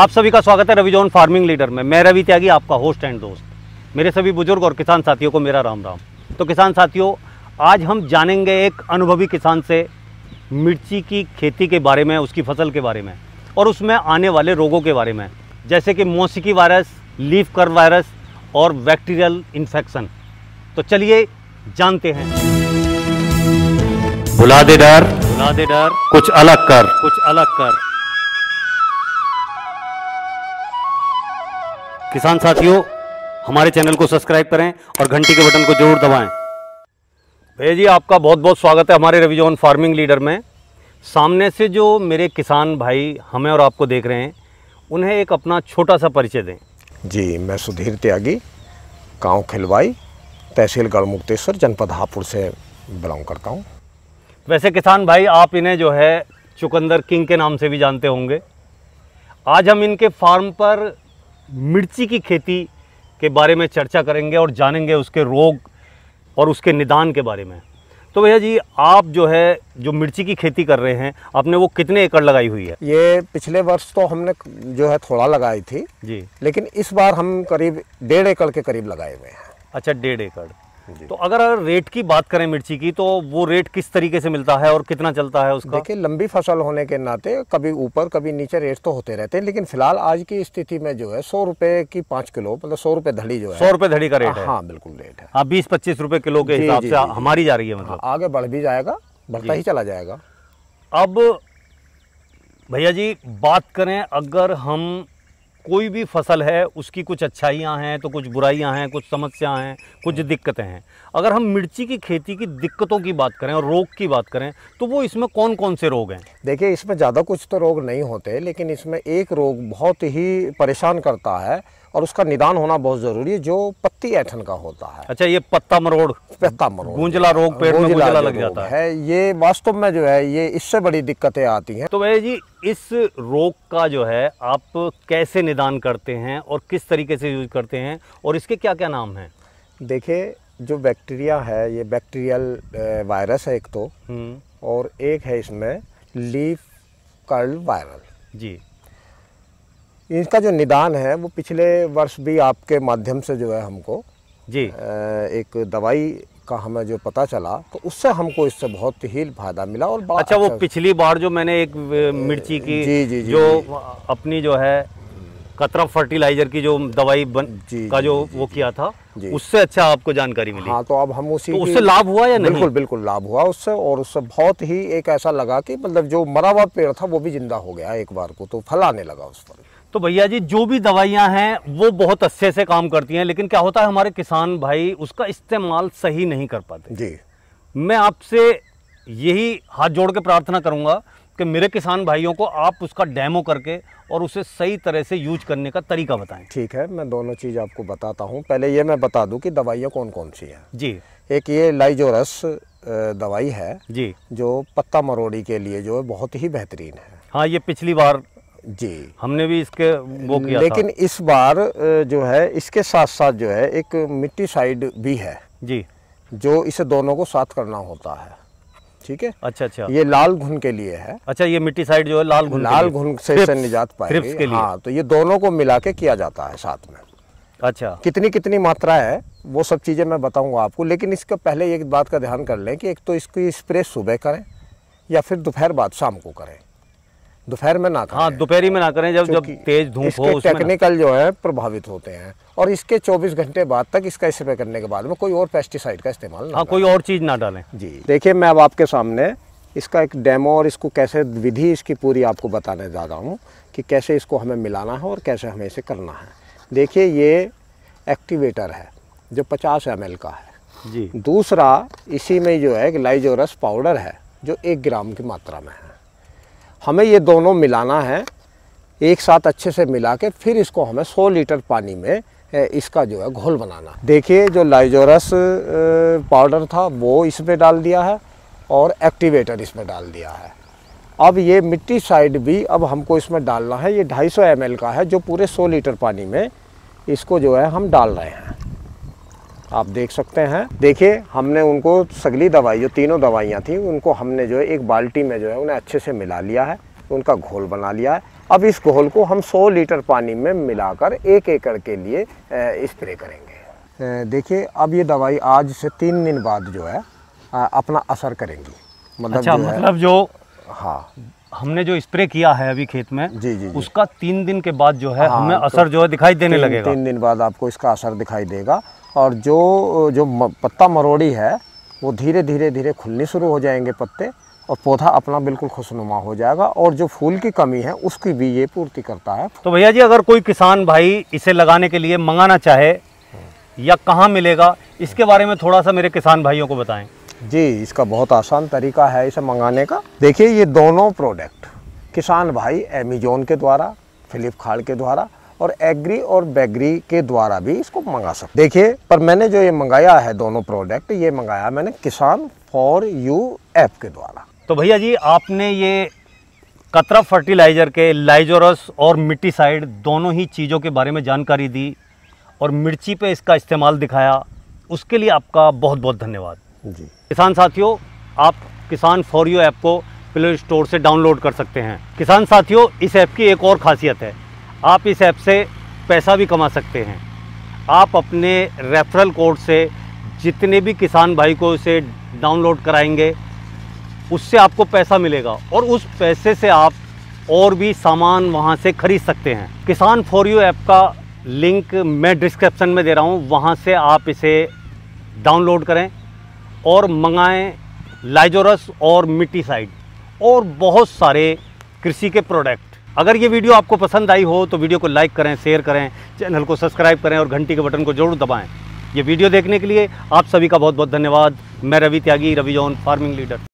आप सभी का स्वागत है रवि फार्मिंग लीडर में मैं रवि त्यागी आपका होस्ट एंड दोस्त मेरे सभी बुजुर्ग और किसान साथियों को मेरा राम राम तो किसान साथियों आज हम जानेंगे एक अनुभवी किसान से मिर्ची की खेती के बारे में उसकी फसल के बारे में और उसमें आने वाले रोगों के बारे में जैसे कि mosaic virus leaf curl virus और बैक्टीरियल इन्फेक्शन तो चलिए जानते हैं बुला दे डर बुला दे डर कुछ अलग कर कुछ अलग कर किसान साथियों हमारे चैनल को सब्सक्राइब करें और घंटी के बटन को जरूर दबाएं भैया जी आपका बहुत बहुत स्वागत है हमारे रविजोन फार्मिंग लीडर में सामने से जो मेरे किसान भाई हमें और आपको देख रहे हैं उन्हें एक अपना छोटा सा परिचय दें जी मैं सुधीर त्यागी गाँव खिलवाई तहसील गढ़मुक्तेश्वर जनपद हापुर से बिलोंग करता हूँ वैसे किसान भाई आप इन्हें जो है चुकंदर किंग के नाम से भी जानते होंगे आज हम इनके फार्म पर मिर्ची की खेती के बारे में चर्चा करेंगे और जानेंगे उसके रोग और उसके निदान के बारे में तो भैया जी आप जो है जो मिर्ची की खेती कर रहे हैं आपने वो कितने एकड़ लगाई हुई है ये पिछले वर्ष तो हमने जो है थोड़ा लगाई थी जी लेकिन इस बार हम करीब डेढ़ एकड़ के करीब लगाए हुए हैं अच्छा डेढ़ एकड़ तो अगर रेट की बात करें मिर्ची की तो वो रेट किस तरीके से मिलता है और कितना चलता है उसका देखिए लंबी फसल होने के नाते कभी ऊपर कभी नीचे रेट तो होते रहते हैं लेकिन फिलहाल आज की स्थिति में जो है सौ रुपए की पाँच किलो मतलब सौ रुपए धड़ी जो है सौ रुपये धड़ी का रेट हाँ बिल्कुल रेट है हाँ बीस पच्चीस रुपये किलो के हिसाब से हमारी जा रही है मतलब हाँ, आगे बढ़ भी जाएगा बढ़ता ही चला जाएगा अब भैया जी बात करें अगर हम कोई भी फसल है उसकी कुछ अच्छाइयाँ हैं तो कुछ बुराइयाँ हैं कुछ समस्याएं हैं कुछ दिक्कतें हैं अगर हम मिर्ची की खेती की दिक्कतों की बात करें और रोग की बात करें तो वो इसमें कौन कौन से रोग हैं देखिए इसमें ज़्यादा कुछ तो रोग नहीं होते लेकिन इसमें एक रोग बहुत ही परेशान करता है और उसका निदान होना बहुत जरूरी है जो पत्ती ऐठन का होता है अच्छा ये पत्ता मरोड़ पत्ता मरोड़ गुंजला रोग पेड़ में गुंजला लग जाता है ये वास्तव में जो है ये इससे बड़ी दिक्कतें आती हैं तो भैया जी इस रोग का जो है आप कैसे निदान करते हैं और किस तरीके से यूज करते हैं और इसके क्या क्या नाम हैं देखिए जो बैक्टीरिया है ये बैक्टीरियल वायरस है एक तो हम्म। और एक है इसमें लीफ कर्ल वायरल जी इसका जो निदान है वो पिछले वर्ष भी आपके माध्यम से जो है हमको जी एक दवाई का हमें जो पता चला तो उससे हमको इससे बहुत ही फायदा मिला और अच्छा, अच्छा वो अच्छा। पिछली बार जो मैंने एक मिर्ची की जी, जी, जी, जो जी, अपनी जो है कतरा फर्टिलाइजर की जो दवाई बन जी, का जो जी, वो किया था उससे अच्छा आपको जानकारी मिली हाँ तो अब हम उसी तो उससे लाभ हुआ या नहीं बिल्कुल बिल्कुल लाभ हुआ उससे और उससे बहुत ही एक ऐसा लगा कि मतलब जो मरा हुआ पेड़ था वो भी जिंदा हो गया एक बार को तो फल आने लगा उस पर तो भैया जी जो भी दवाइयाँ हैं वो बहुत अच्छे से काम करती हैं लेकिन क्या होता है हमारे किसान भाई उसका इस्तेमाल सही नहीं कर पाते जी मैं आपसे यही हाथ जोड़ के प्रार्थना करूँगा कि मेरे किसान भाइयों को आप उसका डेमो करके और उसे सही तरह से यूज करने का तरीका बताएं ठीक है मैं दोनों चीज़ आपको बताता हूँ पहले ये मैं बता दूँ कि दवाइयाँ कौन कौन सी हैं जी एक ये लाइजोरस दवाई है जी जो पत्ता मरोड़ी के लिए जो है बहुत ही बेहतरीन है हाँ ये पिछली बार जी हमने भी इसके वो किया लेकिन था। इस बार जो है इसके साथ साथ जो है एक मिट्टी साइड भी है जी जो इसे दोनों को साथ करना होता है ठीक है अच्छा अच्छा ये लाल घुन के लिए है अच्छा ये मिट्टी साइड जो है लाल घुन लाल घुन से, निजात पाए हाँ तो ये दोनों को मिला के किया जाता है साथ में अच्छा कितनी कितनी मात्रा है वो सब चीज़ें मैं बताऊंगा आपको लेकिन इसका पहले एक बात का ध्यान कर लें कि एक तो इसकी स्प्रे सुबह करें या फिर दोपहर बाद शाम को करें दोपहर में ना करें हाँ दोपहरी में ना करें जब जब तेज धूप हो टेक्निकल जो है प्रभावित होते हैं और इसके 24 घंटे बाद तक इसका स्प्रे करने के बाद में कोई और पेस्टिसाइड का इस्तेमाल हाँ कोई और चीज़ ना डालें जी देखिए मैं अब आपके सामने इसका एक डेमो और इसको कैसे विधि इसकी पूरी आपको बताने जा रहा हूँ कि कैसे इसको हमें मिलाना है और कैसे हमें इसे करना है देखिए ये एक्टिवेटर है जो 50 एम का है जी दूसरा इसी में जो है लाइजोरस पाउडर है जो एक ग्राम की मात्रा में है हमें ये दोनों मिलाना है एक साथ अच्छे से मिला के फिर इसको हमें 100 लीटर पानी में इसका जो है घोल बनाना देखिए जो लाइजोरस पाउडर था वो इसमें डाल दिया है और एक्टिवेटर इसमें डाल दिया है अब ये मिट्टी साइड भी अब हमको इसमें डालना है ये 250 सौ का है जो पूरे 100 लीटर पानी में इसको जो है हम डाल रहे हैं आप देख सकते हैं देखिए हमने उनको सगली दवाई जो तीनों दवाइयाँ थी उनको हमने जो है एक बाल्टी में जो है उन्हें अच्छे से मिला लिया है उनका घोल बना लिया है अब इस घोल को हम 100 लीटर पानी में मिलाकर एक एकड़ के लिए स्प्रे करेंगे देखिए अब ये दवाई आज से तीन दिन बाद जो है अपना असर करेंगी मतलब अच्छा, जो मतलब जो हाँ हमने जो स्प्रे किया है अभी खेत में जी जी, जी। उसका तीन दिन के बाद जो है हाँ, हमें तो असर तो जो है दिखाई देने तीन, लगेगा तीन दिन बाद आपको इसका असर दिखाई देगा और जो जो पत्ता मरोड़ी है वो धीरे धीरे धीरे खुलने शुरू हो जाएंगे पत्ते और पौधा अपना बिल्कुल खुशनुमा हो जाएगा और जो फूल की कमी है उसकी भी ये पूर्ति करता है तो भैया जी अगर कोई किसान भाई इसे लगाने के लिए मंगाना चाहे हाँ। या कहाँ मिलेगा इसके बारे में थोड़ा सा मेरे किसान भाइयों को बताएं जी इसका बहुत आसान तरीका है इसे मंगाने का देखिए ये दोनों प्रोडक्ट किसान भाई एमेजोन के द्वारा फ्लिपकार्ट के द्वारा और एग्री और बेगरी के द्वारा भी इसको मंगा सकते देखिए पर मैंने जो ये मंगाया है दोनों प्रोडक्ट ये मंगाया मैंने किसान फॉर यू ऐप के द्वारा तो भैया जी आपने ये कतरा फर्टिलाइज़र के लाइजोरस और मिट्टीसाइड दोनों ही चीज़ों के बारे में जानकारी दी और मिर्ची पे इसका इस्तेमाल दिखाया उसके लिए आपका बहुत बहुत धन्यवाद जी किसान साथियों आप किसान फॉर यू ऐप को प्ले स्टोर से डाउनलोड कर सकते हैं किसान साथियों इस ऐप की एक और खासियत है आप इस ऐप से पैसा भी कमा सकते हैं आप अपने रेफरल कोड से जितने भी किसान भाई को इसे डाउनलोड कराएंगे उससे आपको पैसा मिलेगा और उस पैसे से आप और भी सामान वहाँ से ख़रीद सकते हैं किसान फॉर यू ऐप का लिंक मैं डिस्क्रिप्शन में दे रहा हूँ वहाँ से आप इसे डाउनलोड करें और मंगाएं लाइजोरस और मिट्टीसाइड और बहुत सारे कृषि के प्रोडक्ट अगर ये वीडियो आपको पसंद आई हो तो वीडियो को लाइक करें शेयर करें चैनल को सब्सक्राइब करें और घंटी के बटन को जरूर दबाएं ये वीडियो देखने के लिए आप सभी का बहुत बहुत धन्यवाद मैं रवि त्यागी रवि जौन फार्मिंग लीडर